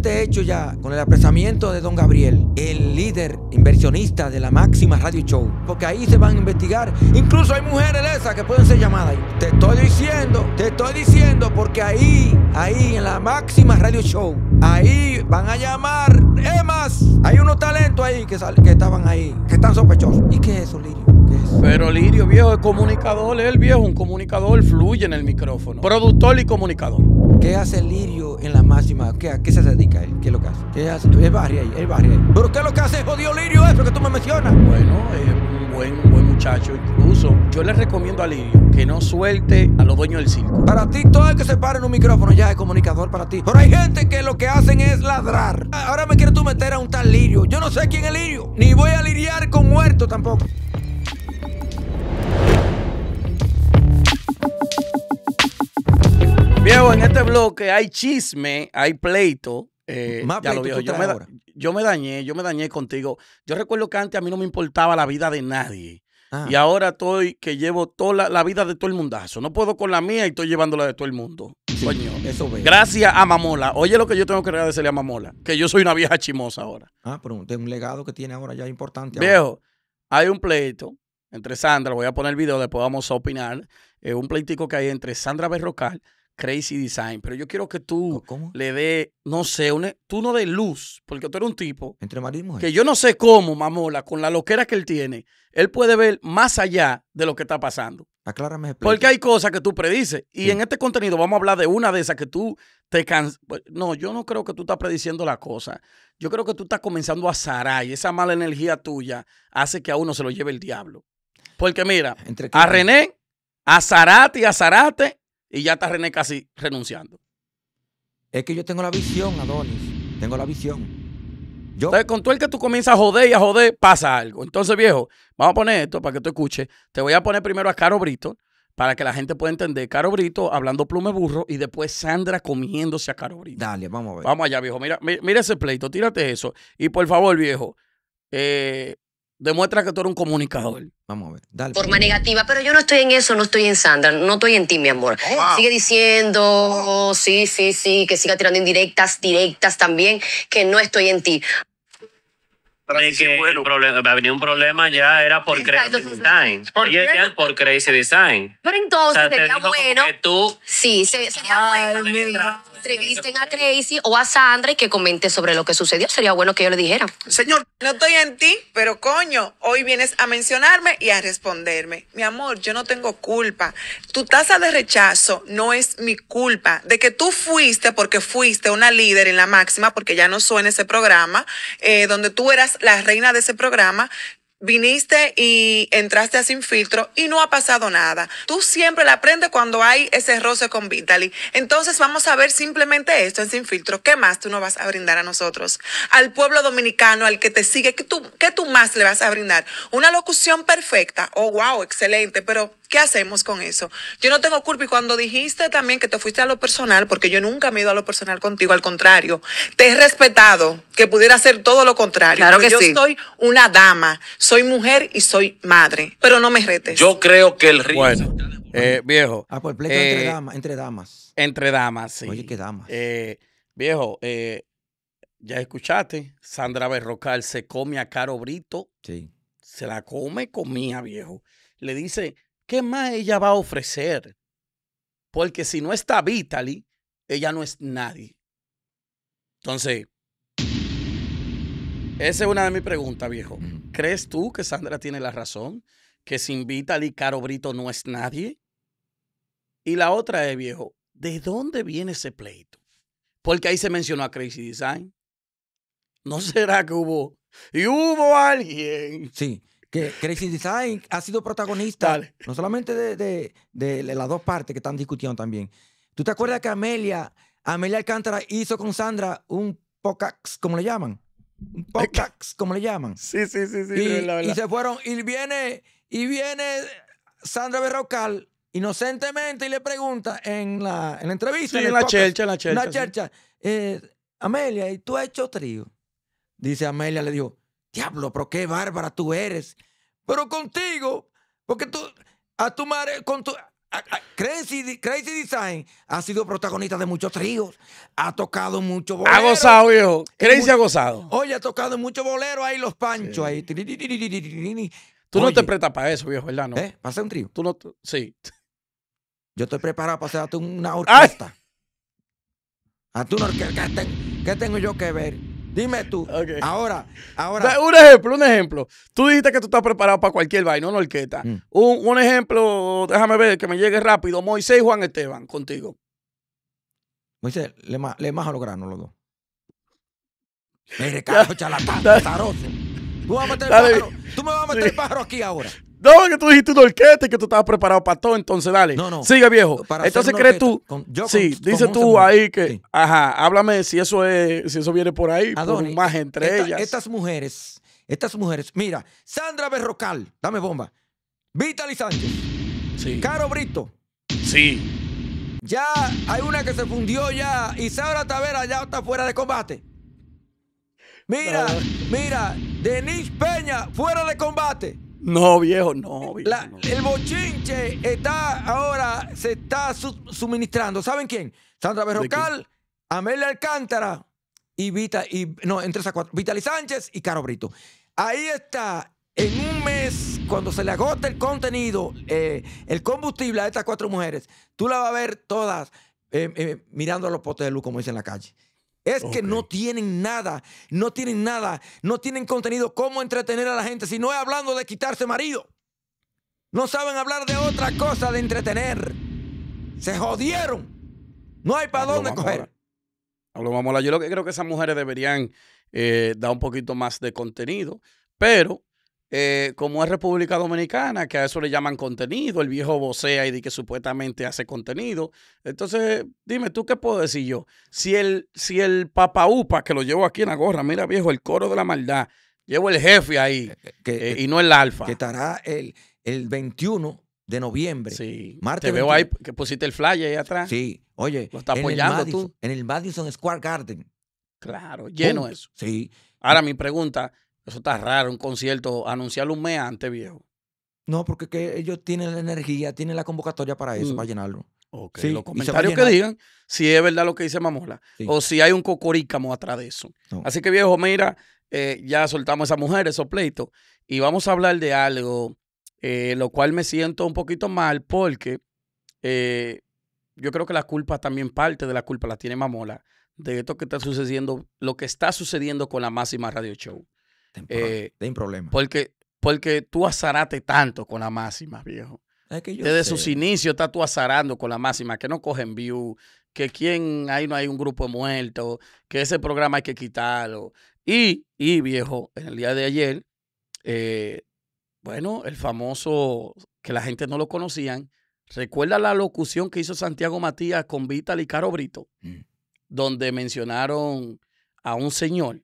Este hecho ya, con el apresamiento de don Gabriel, el líder inversionista de la máxima radio show, porque ahí se van a investigar, incluso hay mujeres esas que pueden ser llamadas. Te estoy diciendo, te estoy diciendo, porque ahí, ahí en la máxima radio show, ahí van a llamar, emas, hay unos talentos ahí que, estaban ahí, que están sospechosos. ¿Y qué es eso, Lirio? Pero Lirio, viejo, es comunicador, es el viejo, un comunicador fluye en el micrófono. Productor y comunicador. ¿Qué hace Lirio en la máxima? ¿Qué, ¿A qué se dedica él? ¿Qué es lo que hace? ¿Qué hace? Es barrio ahí, ¿Él barrio ahí. ¿Pero qué es lo que hace jodido Lirio eso que tú me mencionas? Bueno, es un buen, buen muchacho. Incluso yo le recomiendo a Lirio que no suelte a los dueños del circo. Para ti, todo el que se pare en un micrófono ya es comunicador para ti. Pero hay gente que lo que hacen es ladrar. Ahora me quieres tú meter a un tal Lirio. Yo no sé quién es Lirio. Ni voy a liriar con muerto tampoco. Viejo, en este bloque hay chisme, hay pleito. Eh, Más Yo, me dañé, yo me dañé contigo. Yo recuerdo que antes a mí no me importaba la vida de nadie. Y ah. ahora estoy que llevo toda la, vida de todo el mundazo. No puedo con la mía y estoy llevándola de todo el mundo. Eso veo. Gracias a Mamola. Oye lo que yo tengo que agradecerle a Mamola. Que yo soy una vieja chimosa ahora. Ah, pero un legado que tiene ahora ya importante. Viejo, hay un pleito entre Sandra, voy a poner el video, después vamos a opinar. Eh, un pleitico que hay entre Sandra Berrocal Crazy Design, pero yo quiero que tú le dé, no sé, tú no de luz, porque tú eres un tipo Entre que eh. yo no sé cómo, mamola, con la loquera que él tiene, él puede ver más allá de lo que está pasando. Aclárame. Porque hay cosas que tú predices. Y en este contenido vamos a hablar de una de esas que tú te cansas. Pues, no, yo no creo que tú estás prediciendo la cosa. Yo creo que tú estás comenzando a zarar y esa mala energía tuya hace que a uno se lo lleve el diablo. Porque mira, a René, a Zarate y a Zarate y ya está René casi renunciando. Es que yo tengo la visión, Adonis. Tengo la visión. Yo. Entonces, con todo el que tú comienzas a joder y a joder, pasa algo. Entonces, viejo, vamos a poner esto para que tú escuches. Te voy a poner primero a Caro Brito para que la gente pueda entender. Caro Brito hablando plume burro y después Sandra comiéndose a Caro Brito. Dale, vamos a ver. Vamos allá, viejo. Mira, mira ese pleito, tírate eso. Y por favor, viejo, eh, demuestra que tú eres un comunicador. Vamos a ver, dale. Forma negativa, pero yo no estoy en eso, no estoy en Sandra, no estoy en ti, mi amor. Oh, sigue diciendo, oh. sí, sí, sí, que siga tirando indirectas, directas también, que no estoy en ti. De que bueno. problema, venido un problema ya era por Crazy Design. ¿Por, por Crazy Design. Pero entonces sería bueno. Que tú. Sí, sería bueno entrevisten a Crazy o a Sandra y que comente sobre lo que sucedió. Sería bueno que yo le dijera. Señor, no estoy en ti, pero coño, hoy vienes a mencionarme y a responderme. Mi amor, yo no tengo culpa. Tu tasa de rechazo no es mi culpa. De que tú fuiste porque fuiste una líder en la máxima, porque ya no suena ese programa, eh, donde tú eras la reina de ese programa, viniste y entraste a sin filtro y no ha pasado nada. Tú siempre la aprendes cuando hay ese roce con Vitaly. Entonces vamos a ver simplemente esto en sin filtro. ¿Qué más tú no vas a brindar a nosotros? Al pueblo dominicano, al que te sigue, ¿qué tú, qué tú más le vas a brindar? Una locución perfecta. Oh, wow, excelente, pero ¿Qué hacemos con eso? Yo no tengo culpa y cuando dijiste también que te fuiste a lo personal, porque yo nunca me he ido a lo personal contigo, al contrario, te he respetado que pudiera ser todo lo contrario. Claro que yo soy una dama, soy mujer y soy madre, pero no me retes. Yo creo que el río... Eh, viejo. Ah, pues pleito entre, eh, damas, entre damas. Entre damas, sí. Oye, qué damas. Eh, viejo, ya escuchaste, Sandra Berrocal se come a Caro Brito. Sí. Se la come, comía, viejo. Le dice, ¿qué más ella va a ofrecer? Porque si no está Vitaly, ella no es nadie. Entonces, esa es una de mis preguntas, viejo. ¿Crees tú que Sandra tiene la razón? Que sin Vitaly, Caro Brito no es nadie. Y la otra es, viejo, ¿de dónde viene ese pleito? Porque ahí se mencionó a Crazy Design. ¿No será que hubo? Y hubo alguien. Sí que Crazy Design ha sido protagonista, no solamente de, las dos partes que están discutiendo también. ¿Tú te acuerdas que Amelia, Amelia Alcántara hizo con Sandra un pocax como le llaman? Un pocax como le llaman. Sí, sí, sí, sí. Y, se fueron, y viene, y viene Sandra Berraucal inocentemente y le pregunta en la, entrevista. en, la chercha, en la chercha. Eh, Amelia, ¿y tú has hecho trío? Dice Amelia, le dijo, diablo, pero qué bárbara tú eres. Pero contigo, porque tú, a tu madre, con tu... Crazy, Design ha sido protagonista de muchos tríos, ha tocado mucho bolero. Ha gozado, viejo. Crazy ha gozado. Oye, ha tocado mucho bolero ahí, los panchos ahí. Tú no te prestas para eso, viejo, ¿verdad? No? ¿Eh? ¿Para hacer un trío? Tú no, sí. Yo estoy preparado para hacerte una orquesta. A tu orquesta. ¿Qué tengo yo que ver? Dime tú. Ahora, ahora. un ejemplo, un ejemplo. Tú dijiste que tú estás preparado para cualquier vaina, ¿no, orquesta. Mm. Un, un, ejemplo, déjame ver, que me llegue rápido. Moisés y Juan Esteban, contigo. Moisés, le, ma, a los granos los dos. Mire, carajo, charlatán, taroso. Tú, vas tú me vas a meter el pájaro aquí ahora. No, que tú dijiste un orquesta y que tú estabas preparado para todo, entonces dale. No, no. Sigue, viejo. entonces crees tú. sí, dice tú ahí que. Ajá, háblame si eso es, si eso viene por ahí, Adonis, más entre ellas. Estas mujeres, estas mujeres, mira, Sandra Berrocal, dame bomba. Vitaly Sánchez. Sí. Caro Brito. Sí. Ya hay una que se fundió ya. Y Sara Tavera ya está fuera de combate. Mira, mira, Denise Peña, fuera de combate. No, viejo, no, viejo. El bochinche está ahora, se está suministrando. ¿Saben quién? Sandra Berrocal, Amelia Alcántara y Vita, y, no, entre esas cuatro, Vitali Sánchez y Caro Brito. Ahí está, en un mes, cuando se le agote el contenido, eh, el combustible a estas cuatro mujeres, tú la vas a ver todas eh, eh, mirando a los potes de luz, como dicen en la calle. Es que no tienen nada, no tienen nada, no tienen contenido. ¿Cómo entretener a la gente si no es hablando de quitarse marido? No saben hablar de otra cosa, de entretener. Se jodieron. No hay para dónde coger. Yo lo que creo que esas mujeres deberían eh, dar un poquito más de contenido, pero eh, como es República Dominicana, que a eso le llaman contenido, el viejo vocea y de que supuestamente hace contenido. Entonces, dime tú qué puedo decir yo. Si el, si el Papa Upa, que lo llevo aquí en la gorra, mira viejo, el coro de la maldad, llevo el jefe ahí eh, eh, y no el alfa. Que estará el, el 21 de noviembre. Sí. Martes Te veo ahí que pusiste el flyer ahí atrás. Sí. Oye, lo está apoyando en tú. En el Madison Square Garden. Claro, lleno eso. Sí. Ahora mi pregunta, eso está raro, un concierto, anunciarlo un mes antes, viejo. No, porque ellos tienen la energía, tienen la convocatoria para eso, mm. para llenarlo. Ok, los comentarios que digan si es verdad lo que dice Mamola o si hay un cocorícamo atrás de eso. Así que, viejo, mira, eh, ya soltamos a esa mujer, esos pleitos, y vamos a hablar de algo, eh, lo cual me siento un poquito mal porque eh, yo creo que la culpa también, parte de la culpa la tiene Mamola de esto que está sucediendo, lo que está sucediendo con la máxima radio show. Eh, problema. Porque, porque tú azarate tanto con la máxima, viejo. Desde sus inicios estás tú azarando con la máxima, que no cogen view, que quien ahí no hay un grupo muerto, que ese programa hay que quitarlo. Y, viejo, en el día de ayer, eh, bueno, el famoso, que la gente no lo conocían, recuerda la locución que hizo Santiago Matías con Vital y Caro Brito, mm. donde mencionaron a un señor,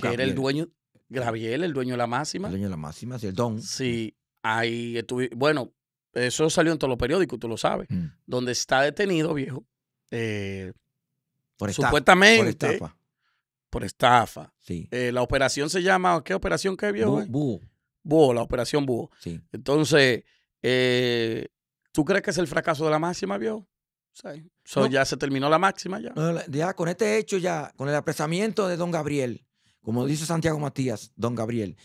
que era el dueño, Gabriel, el dueño de la máxima. El dueño de la máxima, sí, el don. Sí, ahí estuve. Bueno, eso salió en todos los periódicos, tú lo sabes. Mm. Donde está detenido, viejo. Eh, por estafa, supuestamente. Por estafa. Sí. Eh, la operación se llama. ¿Qué operación que viejo? Búho. Búho, la operación Búho. Sí. Entonces, eh, ¿tú crees que es el fracaso de la máxima, viejo? Sí. Ya se terminó la máxima ya. ya. Con este hecho ya, con el apresamiento de don Gabriel, como dice Santiago Matías, don Gabriel,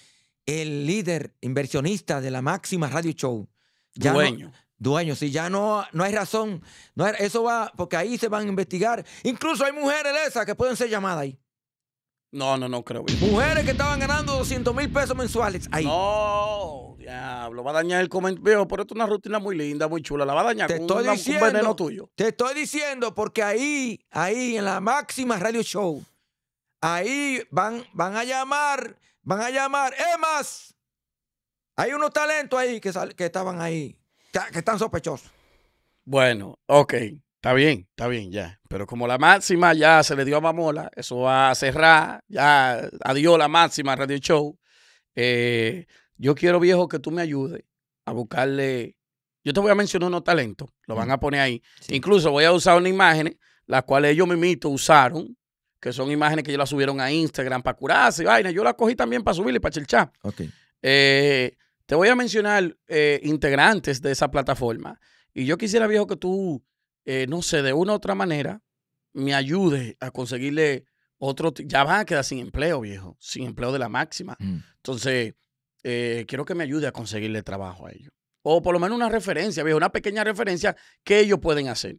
el líder inversionista de la máxima radio show. Ya dueño. dueño, si ya no, no hay razón. No eso va, porque ahí se van a investigar. Incluso hay mujeres esas que pueden ser llamadas ahí. No, no, no creo. Mujeres que estaban ganando 200 mil pesos mensuales ahí. No, diablo, va a dañar el comentario. Pero esto es una rutina muy linda, muy chula. La va a dañar tuyo. Te estoy diciendo porque ahí, ahí en la máxima radio show, Ahí van, van a llamar, van a llamar. ¡Emas! más, hay unos talentos ahí que, que estaban ahí, que, están sospechosos. Bueno, ok. Está bien, está bien, ya. Pero como la máxima ya se le dio a Mamola, eso va a cerrar, ya adiós la máxima Radio Show. Eh, yo quiero, viejo, que tú me ayudes a buscarle. Yo te voy a mencionar unos talentos, lo van mm. a poner ahí. Incluso voy a usar unas imágenes, las cuales ellos mismos usaron que son imágenes que yo las subieron a Instagram para curarse, vaina. Yo la cogí también para subirle, para chilchar. Okay. Eh, te voy a mencionar eh, integrantes de esa plataforma. Y yo quisiera, viejo, que tú, eh, no sé, de una u otra manera, me ayudes a conseguirle otro. Ya van a quedar sin empleo, viejo. Sin empleo de la máxima. Mm. Entonces, quiero que me ayude a conseguirle trabajo a ellos. O por lo menos una referencia, viejo, una pequeña referencia que ellos pueden hacer.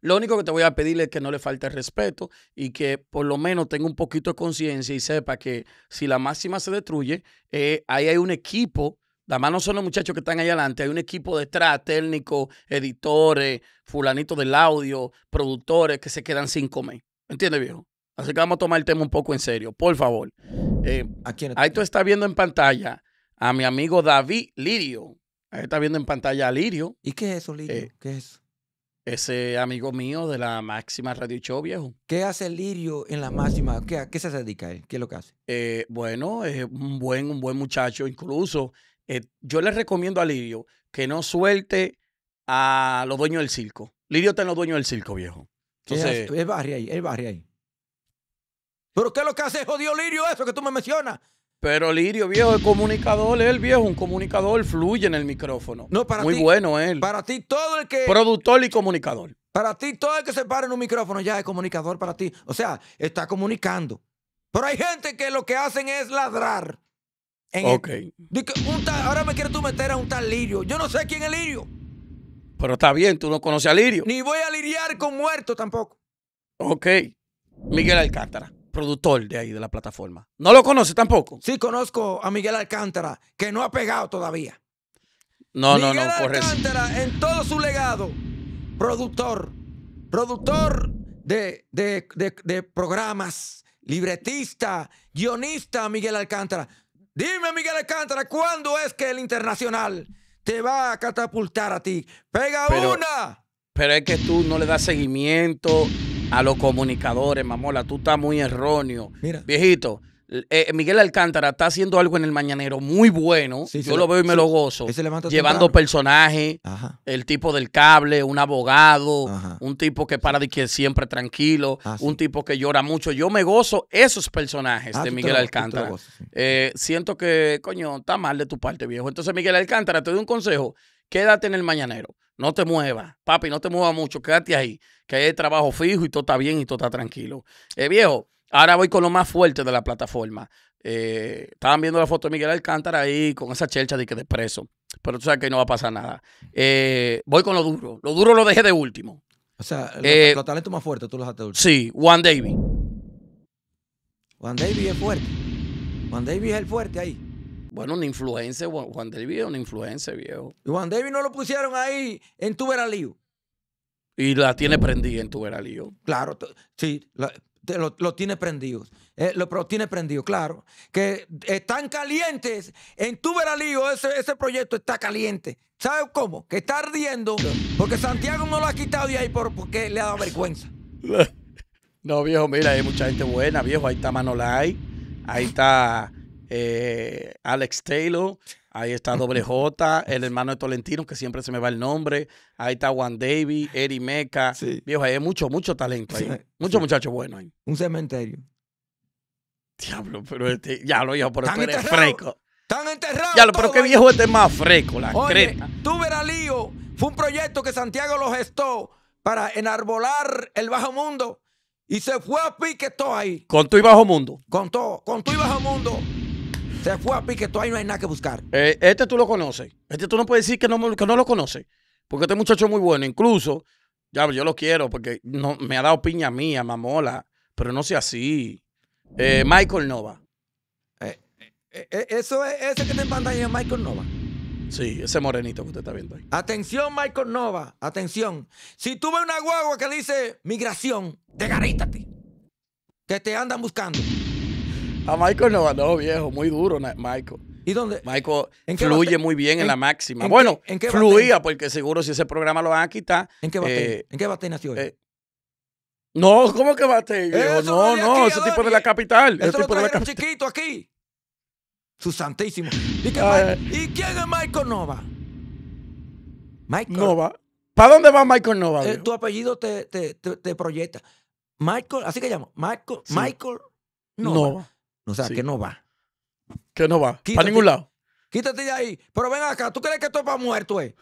Lo único que te voy a pedir es que no le falte respeto y que por lo menos tenga un poquito de conciencia y sepa que si la máxima se destruye, eh, ahí hay un equipo. Además, no son los muchachos que están ahí adelante, hay un equipo detrás, técnicos, editores, fulanitos del audio, productores que se quedan sin comer. ¿Entiendes, viejo? Así que vamos a tomar el tema un poco en serio, por favor. Eh, ahí tú estás viendo en pantalla a mi amigo David Lirio. Ahí estás viendo en pantalla a Lirio. ¿Y qué es eso, Lirio? Eh, ¿Qué es eso? ese amigo mío de la máxima Radio Show Viejo. ¿Qué hace Lirio en la máxima? ¿Qué, ¿A qué se dedica él? ¿Qué es lo que hace? Eh, bueno, es un buen, un buen muchacho. Incluso eh, yo le recomiendo a Lirio que no suelte a los dueños del circo. Lirio está en los dueños del circo, viejo. Entonces, él barrio ahí, él barrio ahí. ¿Pero qué es lo que hace jodido Lirio eso que tú me mencionas? Pero Lirio, viejo, el comunicador, él, viejo, un comunicador, fluye en el micrófono. Muy bueno él. Para ti, todo el que. Productor y comunicador. Para ti, todo el que se para en un micrófono ya es comunicador para ti. O sea, está comunicando. Pero hay gente que lo que hacen es ladrar. En ok. ahora me quieres tú meter a un tal Lirio. Yo no sé quién es Lirio. Pero está bien, tú no conoces a Lirio. Ni voy a liriar con muerto tampoco. Ok. Miguel Alcántara productor de ahí, de la plataforma. ¿No lo conoce tampoco? Sí, conozco a Miguel Alcántara, que no ha pegado todavía. No, no, no, Miguel Alcántara, en todo su legado, productor, productor de, programas, libretista, guionista, Miguel Alcántara. Dime, Miguel Alcántara, ¿cuándo es que el internacional te va a catapultar a ti? ¡Pega una! Pero es que tú no le das seguimiento a los comunicadores, mamola, tú estás muy erróneo. Mira. Viejito, eh, Miguel Alcántara está haciendo algo en el mañanero muy bueno. Yo lo veo y me lo gozo. Llevando personajes, el tipo del cable, un abogado, un tipo que para de que siempre tranquilo, ah, un tipo que llora mucho. Yo me gozo esos personajes ah, de Miguel Alcántara. Eh, siento que, coño, está mal de tu parte, viejo. Entonces, Miguel Alcántara, te doy un consejo quédate en el mañanero. No te muevas, papi, no te muevas mucho, quédate ahí, que hay trabajo fijo y todo está bien y todo está tranquilo. Eh, viejo, ahora voy con lo más fuerte de la plataforma. Eh, estaban viendo la foto de Miguel Alcántara ahí con esa chelcha de que de preso, pero tú sabes que no va a pasar nada. Eh, voy con lo duro, lo duro lo dejé de último. O sea, eh, los, talentos más fuerte tú los dejaste de último. Sí, Juan David. Juan David es fuerte. Juan David es el fuerte ahí. Bueno, una influencer, Juan David es una influencia, viejo. Juan David no lo pusieron ahí en Tuberalío. Y la tiene prendida en Tuberalío. Claro, sí, lo, tiene prendido. Eh, lo, tiene prendido, claro. Que están calientes en Tuberalío ese, proyecto está caliente. ¿Sabes cómo? Que está ardiendo porque Santiago no lo ha quitado de ahí por, porque le ha dado vergüenza. No, viejo, mira, hay mucha gente buena, viejo. Ahí está Manolay, ahí está eh, Alex Taylor, ahí está Doble J, el hermano de Tolentino, que siempre se me va el nombre, ahí está Juan Davy, Eddie Meca, viejo, hay mucho, mucho talento ahí, muchos muchachos buenos ahí. Un cementerio. Diablo, pero este, ya lo dijo, pero tú eres fresco. Están enterrados. Ya, pero qué viejo este es más fresco, la creta Tú veralío lío. Fue un proyecto que Santiago lo gestó para enarbolar el bajo mundo. Y se fue a pique todo ahí. Con tu y bajo mundo. Con todo, con tu y bajo mundo. Se fue a tú ahí no hay nada que buscar. Eh, este tú lo conoces. Este tú no puedes decir que no, no lo conoces. Porque este muchacho es muy bueno. Incluso, ya yo lo quiero porque me ha dado piña mía, mamola. Pero no sea así. Eh, Michael Nova. Eh, eso es ese que está en pantalla es Michael Nova. Sí, ese morenito que usted está viendo ahí. Atención, Michael Nova, atención. Si tú ves una guagua que dice migración, desgarítate. Que te andan buscando. A Michael Nova, no, viejo, muy duro, Michael. ¿Y dónde? Michael fluye muy bien en, la máxima. bueno, fluía, porque seguro si ese programa lo van a quitar. ¿En qué bate, eh, ¿en qué bate nació él? Eh, no, ¿cómo que bate? No, no, ese tipo de la capital. Ese tipo de la capital. chiquito aquí. Su santísimo. Ah, eh. ¿Y, quién es Michael Nova? Michael. Nova. ¿Para dónde va Michael Nova? tu apellido te, proyecta. Michael, así que llamo. Michael, Michael Nova. Nova. O sea, que no va. Que no va. Para ningún lado. Quítate de ahí. Pero ven acá, ¿tú crees que esto muerto, eh?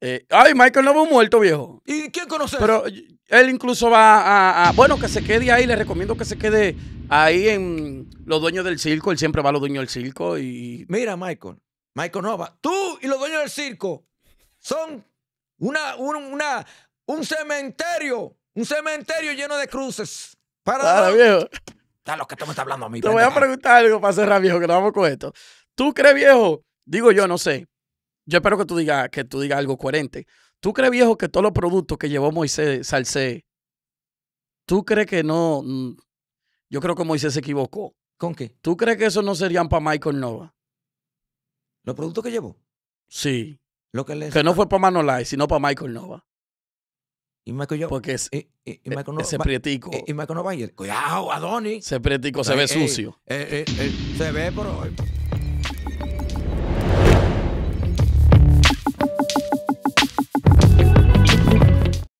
eh? ay, Michael no va muerto, viejo. ¿Y quién conoce? Pero él incluso va a, Bueno, que se quede ahí. Le recomiendo que se quede ahí en los dueños del circo. Él siempre va a los dueños del circo y. Mira, Michael. Michael Nova, tú y los dueños del circo son una, un, una, un cementerio, un cementerio lleno de cruces. Para, viejo lo que tú hablando a mí. Te voy a preguntar algo para cerrar, viejo, que nos vamos con esto. ¿Tú crees, viejo? Digo yo, no sé. Yo espero que tú digas que tú algo coherente. ¿Tú crees, viejo, que todos los productos que llevó Moisés Salcé, tú crees que no? Mm, yo creo que Moisés se equivocó. ¿Con qué? ¿Tú crees que esos no serían para Michael Nova? ¿Los productos que llevó? Sí. Lo que, que no fue para Manolai, sino para Michael Nova. Y Michael Jordan. Porque es, y, y, y e no, ese prietico. Y, Michael no Bayer. Cuidado, Adonis. Ese prietico se ve sucio. Ey, ey, se ve, pero.